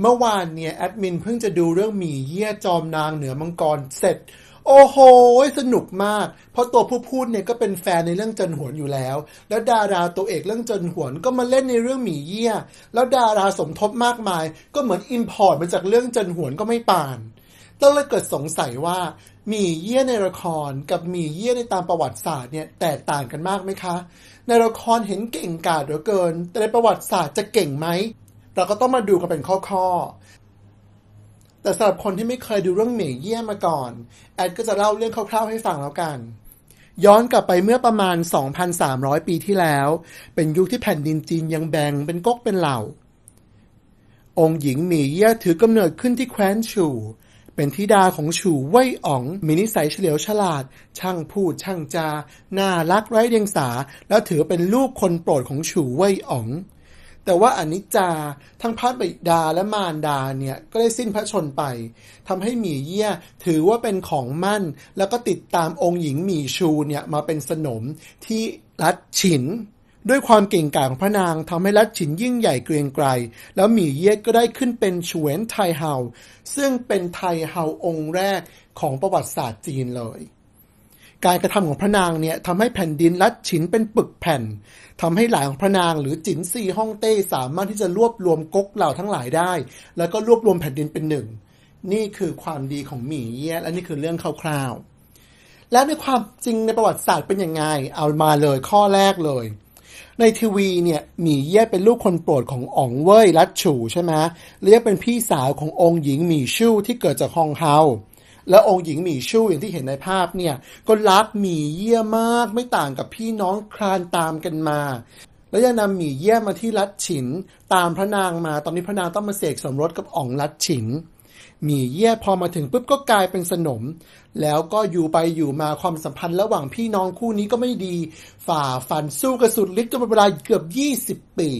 เมื่อวานเนี่ยแอดมินเพิ่งจะดูเรื่องหมีเยี่ยจอมนางเหนือมังกรเสร็จ โอ้โหสนุกมาก เพราะตัวผู้พูดเนี่ย ก็เป็นแฟนในเรื่องจันหวนอยู่แล้ว แล้วดาราตัวเอกเรื่องจันหวน ก็มาเล่นในเรื่องหมีเยี่ย แล้วดาราสมทบมากมายก็เหมือนอินพอร์ตมาจากเรื่องจันหวนก็ไม่ปานองเลยเกิดสงสัยว่าหมีเยี่ยในละครกับหมีเยี่ยในตามประวัติศาสตร์เนี่ยแตกต่างกันมากไหมคะ ในละครเห็นเก่งกาจเหลือเกิน แต่ในประวัติศาสตร์จะเก่งไหมเราก็ต้องมาดูกันเป็นข้อๆ แต่สำหรับคนที่ไม่เคยดูเรื่องเหม่เยี่ยมาก่อน แอดก็จะเล่าเรื่องคร่าวๆให้ฟังแล้วกัน ย้อนกลับไปเมื่อประมาณ 2,300 ปีที่แล้ว เป็นยุคที่แผ่นดินจีนยังแบ่งเป็นก๊กเป็นเหล่า องค์หญิงหมี่เยี่ยถือกำเนิดขึ้นที่แคว้นชูเป็นธิดาของชูเว่ยอ๋อง มีนิสัยเฉลียวฉลาด ช่างพูด ช่างจาน่ารักไร้เดียงสา และถือเป็นลูกคนโปรดของชูเว่ยอ๋องแต่ว่าอนิจจาทั้งพระบิดาและมารดาเนี่ย ก็ได้สิ้นพระชนไป ทำให้หมีเยี่ยถือว่าเป็นของมั่น แล้วก็ติดตามองค์หญิงหมีชูเนี่ย มาเป็นสนมที่รัดฉิน ด้วยความเก่งกาจของพระนาง ทำให้รัดฉินยิ่งใหญ่เกรียงไกรแล้วหมีเยี่ยก็ได้ขึ้นเป็นชวนไทเฮาซึ่งเป็นไทเฮาองค์แรกของประวัติศาสตร์จีนเลยการกระทำของพระนางเนี่ยทำให้แผ่นดินลัดฉินเป็นปึกแผ่น ทำให้หลายของพระนางหรือจินซีฮ่องเต้สามารถที่จะรวบรวมก๊กเหล่าทั้งหลายได้ แล้วก็รวบรวมแผ่นดินเป็นหนึ่งนี่คือความดีของหมีเยี่ยและนี่คือเรื่องคร่าวๆแล้วในความจริงในประวัติศาสตร์เป็นยังไงเอามาเลยข้อแรกเลย ในทีวีเนี่ยหมีเย่เป็นลูกคนโปรดของอองเว่ยลัดฉูใช่ไหมเรียกเป็นพี่สาวขององค์หญิงหมีชู่ที่เกิดจากฮองเฮาแล้วองค์หญิงหมีชู่อย่างที่เห็นในภาพเนี่ยก็รักหมีเยี่ยมากไม่ต่างกับพี่น้องคลานตามกันมา แล้วยังนำหมีเยี่ยมาที่รัดฉิน ตามพระนางมาตอนนี้พระนางต้องมาเสกสมรสกับอ๋องรัดฉินหมีเยี่ยพอมาถึงปุ๊บก็กลายเป็นสนม แล้วก็อยู่ไปอยู่มาความสัมพันธ์ระหว่างพี่น้องคู่นี้ก็ไม่ดีฝ่าฟันสู้กระสุดลิ์จนเป็นเวลาเกือบ 20 ปี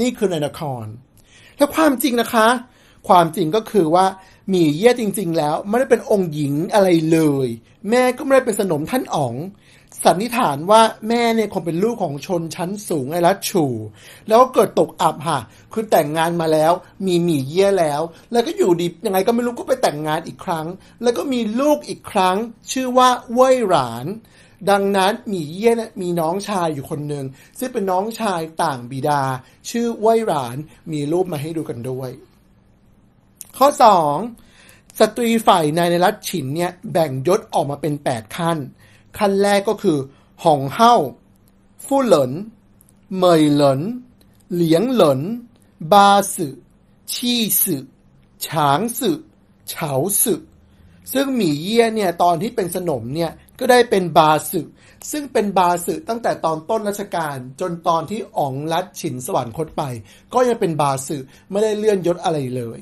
นี่คือในนคร และความจริงนะคะ ความจริงก็คือว่าหมี่เย่จริง ๆ แล้วไม่ได้เป็นองค์หญิงอะไรเลย แม่ก็ไม่ได้เป็นสนมท่านอ๋องสันนิษฐานว่าแม่เนี่ยคงเป็นลูกของชนชั้นสูงไอ้รัชชูแล้วก็เกิดตกอับค่ะคือแต่งงานมาแล้วมีหมี่เย่แล้ว แล้วก็อยู่ดียังไงก็ไม่รู้ก็ไปแต่งงานอีกครั้ง แล้วก็มีลูกอีกครั้งชื่อว่าเว่ยหลาน ดังนั้นหมี่เย่เนี่ยมีน้องชายอยู่คนหนึ่งซึ่งเป็นน้องชายต่างบิดา ชื่อเว่ยหลานมีรูปมาให้ดูกันด้วยข้อ 2. สตรีฝ่ายในในรัฐฉินเนี่ยแบ่งยศออกมาเป็น 8 ขั้น ขั้นแรกก็คือหองเฮ้าฟู่เหลินเมยเหลินเหลียงเหลินบาสึชี่สึฉางสึเฉาสึ ซึ่งหมี่เยี่ยเนี่ยตอนที่เป็นสนมเนี่ยก็ได้เป็นบาสึ ซึ่งเป็นบาสึตั้งแต่ตอนต้นรัชกาลจนตอนที่อองรัดฉินสวรรคตไป ก็ยังเป็นบาสึไม่ได้เลื่อนยศอะไรเลย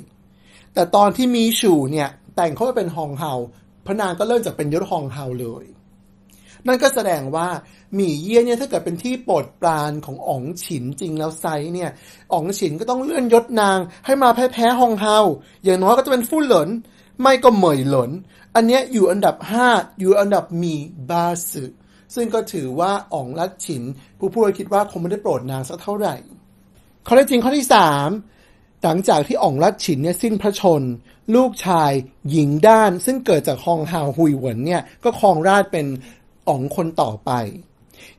แต่ตอนที่มีชูเนี่ย แต่งเข้าไปเป็นฮองเฮาพระนางก็เริ่มจากเป็นยศฮองเฮาเลย นั่นก็แสดงว่าหมี่เยี่ยเนี่ยถ้าเกิดเป็นที่โปรดปรานขององฉินจริงแล้วไซเนี่ยองฉินก็ต้องเลื่อนยศนาง ให้มาแพ้แพ้ฮองเฮาอย่างน้อยก็จะเป็นฟู่เหลินไม่ก็เหมยหลน อันนี้อยู่อันดับ5อยู่อันดับมีบาสึซึ่งก็ถือว่าอ๋องรัดฉินผู้พูดคิดว่าคงไม่ได้โปรดนางสักเท่าไหร่ข้อที่จริงข้อที่3หลังจากที่อ่องรัดฉินเนี่ยสิ้นพระชนลูกชายหญิงด้านซึ่งเกิดจากฮองฮาวหุยหวนเนี่ยก็ครองราชเป็นอ่องคนต่อไป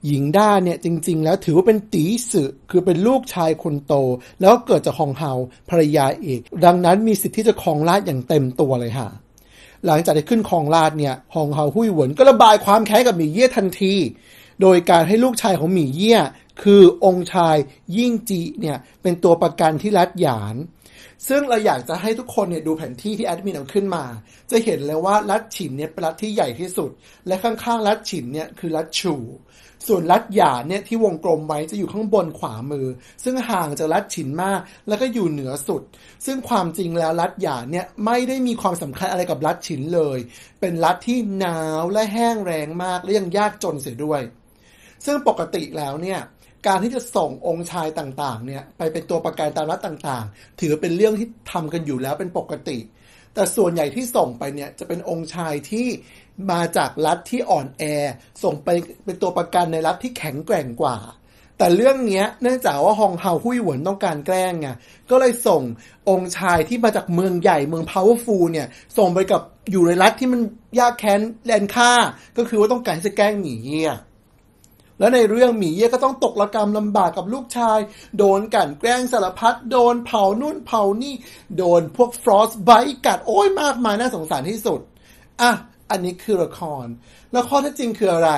หญิงด้านเนี่ยจริงๆ แล้วถือว่าเป็นตีสึคือเป็นลูกชายคนโต แล้วเกิดจากฮองฮาวภรรยาเอกดังนั้นมีสิทธิ์ที่จะครองราชอย่างเต็มตัวเลยค่ะ หลังจากที่ขึ้นครองราชเนี่ยฮองเฮาหุยหวนก็ระบายความแค้นกับหมี่เย่ทันทีโดยการให้ลูกชายของหมี่เย่คือองค์ชาย ยิ่งจีเนี่ยเป็นตัวประกันที่รัดหยาน ซึ่งเราอยากจะให้ทุกคนเนี่ยดูแผนที่ที่แอดมินเอาขึ้นมา จะเห็นเลยว่ารัดฉินเนี่ยเป็นรัดที่ใหญ่ที่สุด และข้างๆรัดฉินเนี่ยคือรัดชูส่วนรัดหยานเนี่ยที่วงกลมไว้จะอยู่ข้างบนขวามือ ซึ่งห่างจากรัดฉินมากแล้วก็อยู่เหนือสุด ซึ่งความจริงแล้วรัดหยานเนี่ยไม่ได้มีความสำคัญอะไรกับรัดฉินเลย เป็นรัดที่หนาวและแห้งแรงมากและยังยากจนเสียด้วย ซึ่งปกติแล้วเนี่ยการที่จะส่งองค์ชายต่างๆเนี่ยไปเป็นตัวประกันตามรัฐต่างๆ ถือเป็นเรื่องที่ทำกันอยู่แล้วเป็นปกติ แต่ส่วนใหญ่ที่ส่งไปเนี่ยจะเป็นองค์ชายที่มาจากรัฐที่อ่อนแอส่งไปเป็นตัวประกันในรัฐที่แข็งแกร่งกว่า แต่เรื่องนี้เนื่องจากว่าฮองเฮาหุ้ยหวนต้องการแกล้งไงก็เลยส่งองค์ชายที่มาจากเมืองใหญ่เมืองพาวเวอร์ฟูลเนี่ยส่งไปกับอยู่ในรัฐที่มันยากแค้นแรนค่า ก็คือว่าต้องการจะแกล้งหนีี้ยและในเรื่องหมีเย่ก็ต้องตกละกรรมลำบากกับลูกชาย โดนกันแกล้งสารพัดโดนเผานู่นเผานี่ โดนพวกฟรอสไบกัด โอ้ยมากมายน่าสงสารที่สุดอ่ะอันนี้คือละคร แล้วข้อเท็จจริงคืออะไร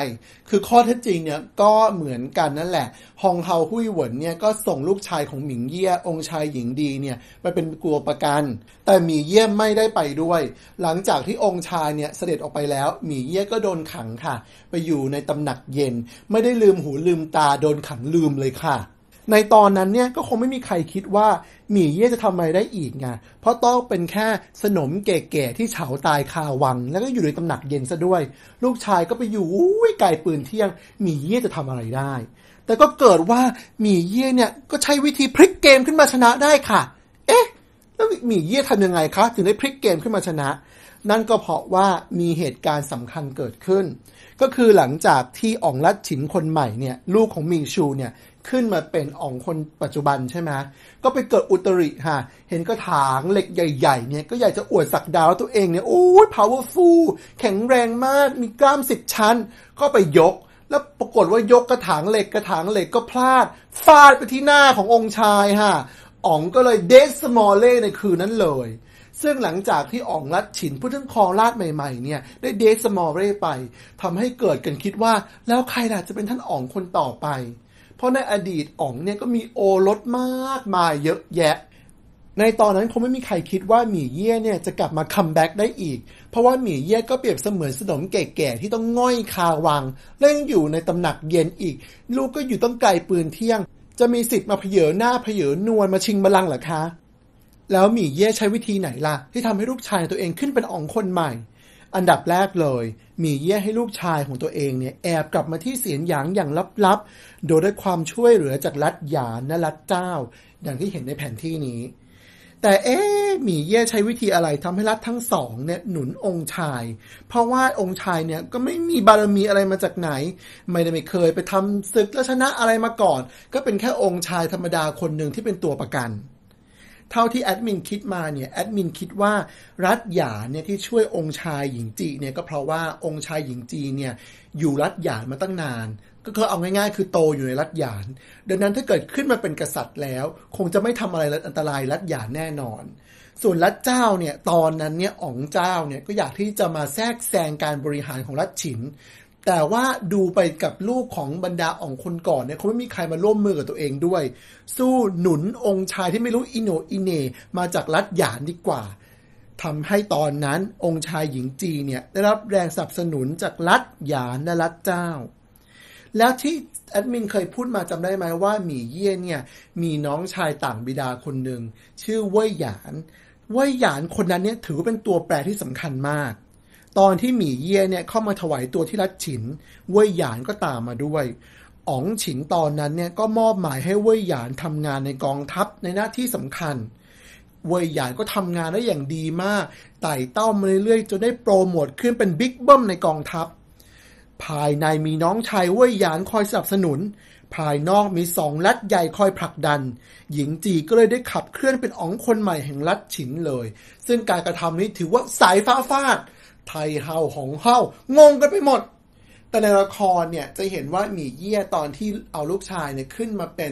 คือข้อเท็จจริงเนี่ยก็เหมือนกันนั่นแหละฮองเฮาหุยหวนเนี่ยก็ส่งลูกชายของหมิงเยี่ยองชายหญิงดีเนี่ยไปเป็นกลัวประกัน แต่หมีเยี่ยไม่ได้ไปด้วย หลังจากที่องชายเนี่ยเสด็จออกไปแล้ว หมีเยี่ยก็โดนขังค่ะ ไปอยู่ในตำหนักเย็น ไม่ได้ลืมหูลืมตาโดนขังลืมเลยค่ะในตอนนั้นเนี่ยก็คงไม่มีใครคิดว่าหมี่เย่จะทำอะไรได้อีกไง เพราะต้องเป็นแค่สนมเก๋ๆที่เฉาตายคาวัง แล้วก็อยู่ในตำหนักเย็นซะด้วย ลูกชายก็ไปอยู่อุ้ไก่ปืนเที่ยงหมี่เย่จะทำอะไรได้ แต่ก็เกิดว่าหมี่เย่เนี่ยก็ใช้วิธีพลิกเกมขึ้นมาชนะได้ค่ะ เอ๊ะแล้วหมี่เย่ทำยังไงคะถึงได้พลิกเกมขึ้นมาชนะ นั่นก็เพราะว่ามีเหตุการณ์สำคัญเกิดขึ้น ก็คือหลังจากที่อองลัดฉินคนใหม่เนี่ยลูกของมีชูเนี่ยขึ้นมาเป็นองคนปัจจุบันใช่ไหม ก็ไปเกิดอุตริฮะ เห็นกระถางเหล็กใหญ่ๆ เนี่ย ก็อยากจะอวดสักดาวตัวเองเนี่ยโอ้ย powerful แข็งแรงมากมีกล้ามสิบชั้น ก็ไปยกแล้วปรากฏว่ายกกระถางเหล็กกระถางเหล็กก็พลาด ฟาดไปที่หน้าขององค์ชายฮะอ๋องก็เลยเดสมอลเล่ในคืนนั้นเลย ซึ่งหลังจากที่อ่องรัดฉินผู้ทึ่งคลองลาดใหม่ๆเนี่ยได้เดสมอลเล่ไปทำให้เกิดกันคิดว่า แล้วใครล่ะจะเป็นท่านอ่องคนต่อไปเพราะในอดีตอ๋องเนี่ยก็มีโอรสมากมายเยอะแยะ ในตอนนั้นคงไม่มีใครคิดว่าหมี่เย่เนี่ยจะกลับมาคัมแบ็กได้อีก เพราะว่าหมี่เย่ก็เปรียบเสมือนสนมแก่ๆที่ต้องง่อยคาวังเล่งอยู่ในตำหนักเย็นอีก ลูกก็อยู่ต้องไกลปืนเที่ยง จะมีสิทธิ์มาเผยหน้าเผยนวลมาชิงบัลลังก์หรอคะ แล้วหมี่เย่ใช้วิธีไหนล่ะที่ทำให้ลูกชายตัวเองขึ้นเป็นอ๋องคนใหม่อันดับแรกเลย มีเย่ให้ลูกชายของตัวเองเนี่ยแอบกลับมาที่เสียนหยางอย่างลับ ๆ โดยได้ความช่วยเหลือจากรัฐหยานและรัฐเจ้าอย่างที่เห็นในแผนที่นี้ แต่เอ๊มีเย่ใช้วิธีอะไรทำให้รัฐทั้งสองเนี่ยหนุนองค์ชาย เพราะว่าองค์ชายเนี่ยก็ไม่มีบารมีอะไรมาจากไหน ไม่ได้ไม่เคยไปทำศึกและชนะอะไรมาก่อน ก็เป็นแค่องค์ชายธรรมดาคนหนึ่งที่เป็นตัวประกันเท่าที่แอดมินคิดมาเนี่ย แอดมินคิดว่ารัฐหยาเนี่ยที่ช่วยองค์ชายหญิงจีเนี่ยก็เพราะว่าองค์ชายหญิงจีเนี่ยอยู่รัฐหยานมาตั้งนาน ก็คือเอาง่าย ๆ คือโตอยู่ในรัฐหยานดังนั้นถ้าเกิดขึ้นมาเป็นกษัตริย์แล้ว คงจะไม่ทำอะไรอันตรายรัฐหยานแน่นอน ส่วนรัฐเจ้าเนี่ยตอนนั้นเนี่ยองเจ้าเนี่ยก็อยากที่จะมาแทรกแซงการบริหารของรัฐฉินแต่ว่าดูไปกับลูกของบรรดาองคนก่อนเนี่ยเขาไม่มีใครมาร่วมมือกับตัวเองด้วย สู้หนุนองค์ชายที่ไม่รู้อิโนอิเนมาจากรัฐหยานดีกว่าทำให้ตอนนั้นองค์ชายหญิงจีเนี่ยได้รับแรงสนับสนุนจากรัฐหยานและรัฐเจ้าแล้วที่แอดมินเคยพูดมาจำได้ไหมว่าหมี่เยี่ยนเนี่ยมีน้องชายต่างบิดาคนหนึ่งชื่อเว่ยหยานเว่ยหยานคนนั้นเนี่ยถือว่าเป็นตัวแปรที่สำคัญมากตอนที่หมี่เย่เนี่ยเข้ามาถวายตัวที่รัฐฉิน เว่ยหยานก็ตามมาด้วยอ๋องฉินตอนนั้นเนี่ยก็มอบหมายให้เว่ยหยานทำงานในกองทัพในหน้าที่สำคัญ เว่ยหยานก็ทำงานได้อย่างดีมาก ไต่เต้ามาเรื่อยๆจนได้โปรโมทขึ้นเป็นบิ๊กเบิ้มในกองทัพ ภายในมีน้องชายเว่ยหยานคอยสนับสนุน ภายนอกมีสองรัดใหญ่คอยผลักดัน หญิงจีก็เลยได้ขับเคลื่อนเป็นอ๋องคนใหม่แห่งรัดฉินเลย ซึ่งการกระทำนี้ถือว่าสายฟ้าฟาดไทยเฮาของเฮางงกันไปหมด แต่ในละครเนี่ยจะเห็นว่าหมีเยี่ยตอนที่เอาลูกชายเนี่ยขึ้นมาเป็น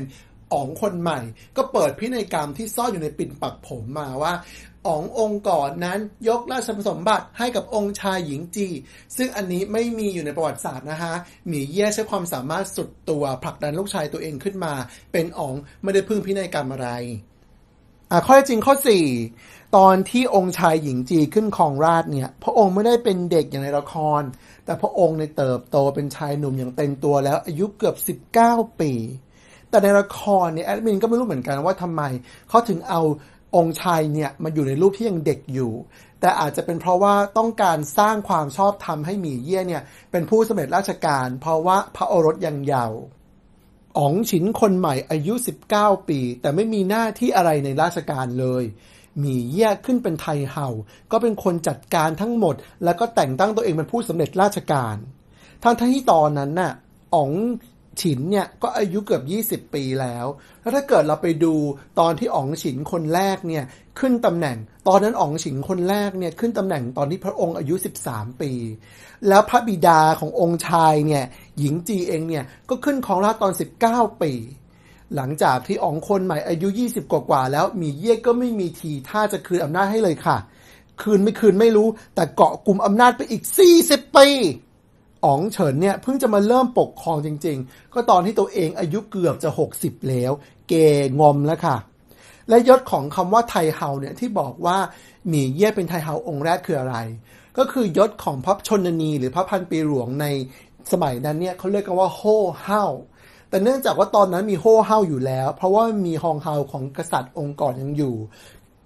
อ๋องคนใหม่ ก็เปิดพินัยกรรมที่ซ่อนอยู่ในปิ่นปักผมมาว่าอ๋ององค์ก่อน นั้นยกราชสมบัติให้กับองค์ชายหญิงจี ซึ่งอันนี้ไม่มีอยู่ในประวัติศาสตร์นะฮะหมีเย่ใช้ความสามารถสุดตัวผลักดันลูกชายตัวเองขึ้นมา เป็นอ๋องไม่ได้พึ่งพินัยกรรมอะไรอ่ะข้อจริงข้อ4ตอนที่องค์ชายหญิงจีขึ้นครองราชเนี่ย พระองค์ไม่ได้เป็นเด็กอย่างในละคร แต่พระองค์ในเติบโตเป็นชายหนุ่มอย่างเต็มตัวแล้วอายุเกือบ 19 ปี แต่ในละครเนี่ยแอดมินก็ไม่รู้เหมือนกันว่าทำไม เขาถึงเอาองค์ชายเนี่ยมาอยู่ในรูปที่ยังเด็กอยู่ แต่อาจจะเป็นเพราะว่าต้องการสร้างความชอบธรรมให้หมีเยี่ยเนี่ยเป็นผู้สมเด็จราชการ เพราะว่าพระโอรสยังเยาว์อ๋องฉินคนใหม่อายุ 19 ปี แต่ไม่มีหน้าที่อะไรในราชการเลยหมี่เยี่ยขึ้นเป็นไทเฮาก็เป็นคนจัดการทั้งหมด แล้วก็แต่งตั้งตัวเองเป็นผู้สำเร็จราชการทั้งทที่ตอนนั้นน่ะอ๋องฉินเนี่ยก็อายุเกือบ 20 ปีแล้ว แล้วถ้าเกิดเราไปดูตอนที่อ๋องฉินคนแรกเนี่ยขึ้นตำแหน่ง ตอนนั้นอ๋องฉินคนแรกเนี่ยขึ้นตำแหน่งตอนที่พระองค์อายุ 13 ปี แล้วพระบิดาขององค์ชายเนี่ยหญิงจีเองเนี่ยก็ขึ้นของราชตอน 19 ปีหลังจากที่องคนใหม่อายุ 20 กว่ากว่าแล้วมีเย่ก็ไม่มีทีท่าจะคืนอำนาจให้เลยค่ะ คืนไม่คืนไม่รู้แต่เกาะกลุ่มอำนาจไปอีก 40 ปีอ๋องเฉินเนี่ยเพิ่งจะมาเริ่มปกครองจริงๆ ก็ตอนที่ตัวเองอายุเกือบจะ 60 แล้ว เกงอมแล้วค่ะ และยศของคำว่าไทเฮาเนี่ย ที่บอกว่ามีเย่เป็นไทเฮาองค์แรกคืออะไรก็คือยศของพระชนนีหรือพระพันปีหลวงในสมัยนั้นเนี่ยเขาเรียกกันว่าโฮเฮาแต่เนื่องจากว่าตอนนั้นมีโฮเฮาอยู่แล้ว เพราะว่ามีฮองเฮาของกษัตริย์องค์ก่อนยังอยู่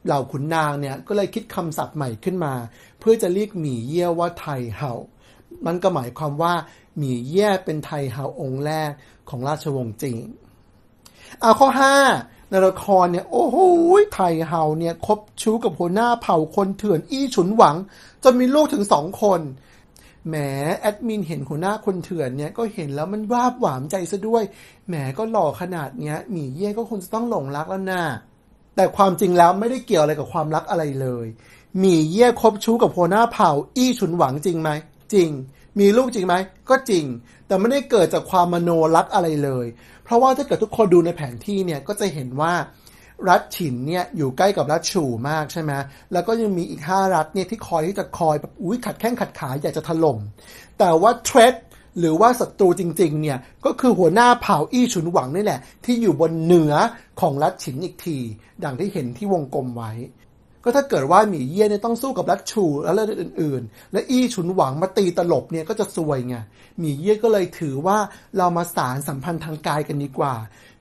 เหล่าขุนนางเนี่ยก็เลยคิดคำศัพท์ใหม่ขึ้นมา เพื่อจะเรียกหมี่เยี่ยวว่าไทยเฮา มันก็หมายความว่าหมี่เยี่ยเป็นไทยเฮาองค์แรกของราชวงศ์จีนเอาข้อห้าในละครเนี่ย โอ้โหไทยเฮาเนี่ยคบชู้กับหัวหน้าเผ่าคนเถื่อนอี้ฉุนหวังจนมีลูกถึงสองคนแหมแอดมินเห็นหัวหน้าคนเถื่อนเนี่ยก็เห็นแล้วมันวาบหวามใจซะด้วยแหมก็หล่อขนาดเนี้ยหมีเย่ก็คงจะต้องหลงรักแล้วนะ่าแต่ความจริงแล้วไม่ได้เกี่ยวอะไรกับความรักอะไรเลย หมี่เย่คบชู้กับหัวหน้าเผ่า อี้ฉุนหวังจริงไหม จริง มีลูกจริงไหม ก็จริง แต่ไม่ได้เกิดจากความมโนรักอะไรเลย เพราะว่าถ้าเกิดทุกคนดูในแผนที่เนี่ยก็จะเห็นว่ารัฐฉินเนี่ยอยู่ใกล้กับรัฐฉู่มากใช่ไหม แล้วก็ยังมีอีก 5 รัฐเนี่ยที่คอยที่จะคอยแบบอุ้ยขัดแข้งขัดขาอยากจะถล่ม แต่ว่าเทรดหรือว่าศัตรูจริงๆเนี่ยก็คือหัวหน้าเผ่าอี้ฉุนหวังนี่แหละ ที่อยู่บนเหนือของรัฐฉินอีกที ดังที่เห็นที่วงกลมไว้ ก็ถ้าเกิดว่าหมีเย่เนี่ยต้องสู้กับรัฐชูและเรื่องอื่นๆ และอี้ฉุนหวังมาตีตลบเนี่ยก็จะซวยไงหมีเย่ก็เลยถือว่าเรามาสารสัมพันธ์ทางกายกันดีกว่า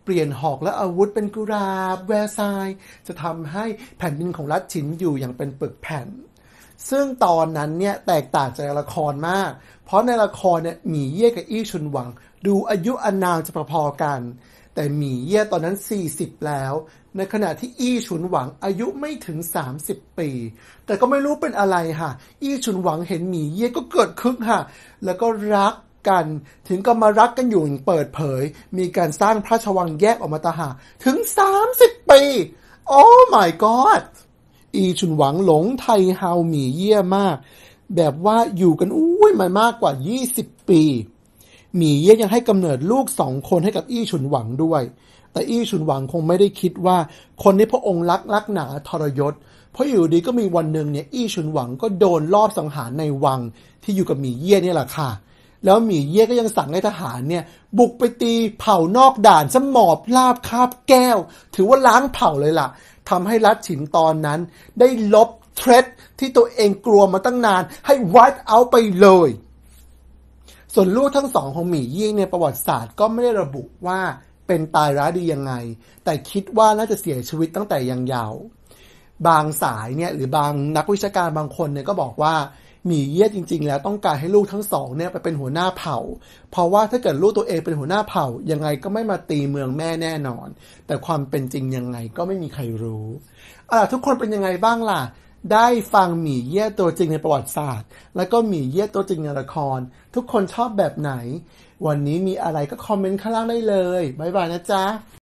เปลี่ยนหอกและอาวุธเป็นกุราบ แวร์ซยจะทำให้แผ่นดินของรัฐฉินอยู่อย่างเป็นปึกแผ่น ซึ่งตอนนั้นเนี่ยแตกต่างจากละครมาก เพราะในละครเนี่ยหมีเย่กับอี้ชุนหวัง ดูอายุอานาวจะประพอกัน แต่หมีเย่ตอนนั้น 40 แล้ว ในขณะที่อี้ชุนหวังอายุไม่ถึง 30 ปี แต่ก็ไม่รู้เป็นอะไรค่ะ อี้ชุนหวังเห็นหมีเย่ก็เกิดคึกค่ะ แล้วก็รักกันถึงก็มารักกันอยู่อย่างเปิดเผย มีการสร้างพระชวังแยกออกมาตาหาถึง 30 ปี โอ้ my god อีชุนหวังหลงไทเฮาหมีเยี่ยมาก แบบว่าอยู่กันอุ้ยมานมากกว่า 20 ปีหมีเยี่ยยังให้กำเนิดลูกสองคนให้กับอี้ชุนหวังด้วย แต่อี้ชุนหวังคงไม่ได้คิดว่าคนนี้พระองค์รักรักหนาทรยศเพราะอยู่ดีก็มีวันหนึ่งเนี่ยอี้ชุนหวังก็โดนลอบสังหารในวังที่อยู่กับหมีเยี่ยนี่แหละค่ะแล้วหมีเย่ก็ยังสั่งให้ทหารเนี่ย บุกไปตีเผ่านอกด่านสมอบลาบคาบแก้ว ถือว่าล้างเผ่าเลยล่ะทำให้รัฐฉินตอนนั้นได้ลบเทรดที่ตัวเองกลัวมาตั้งนาน ให้วัดเอาไปเลย ส่วนลูกทั้งสอง ของหมี่ยี่เนี่ยประวัติศาสตร์ก็ไม่ได้ระบุว่าเป็นตายร้ายดียังไง แต่คิดว่าน่าจะเสียชีวิตตั้งแต่ยังเยาว์บางสายเนี่ยหรือบางนักวิชาการบางคนเนี่ยก็บอกว่าหมีเยี่ยจริง ๆ แล้วต้องการให้ลูกทั้งสองเนี่ยไปเป็นหัวหน้าเผ่า เพราะว่าถ้าเกิดลูกตัวเองเป็นหัวหน้าเผ่ายังไงก็ไม่มาตีเมืองแม่แน่นอน แต่ความเป็นจริงยังไงก็ไม่มีใครรู้อ่ะทุกคนเป็นยังไงบ้างล่ะ ได้ฟังหมีเยี่ยตัวจริงในประวัติศาสตร์ แล้วก็หมีเยี่ยตัวจริงในละคร ทุกคนชอบแบบไหน วันนี้มีอะไรก็คอมเมนต์ข้างล่างได้เลยบ๊ายบายนะจ๊ะ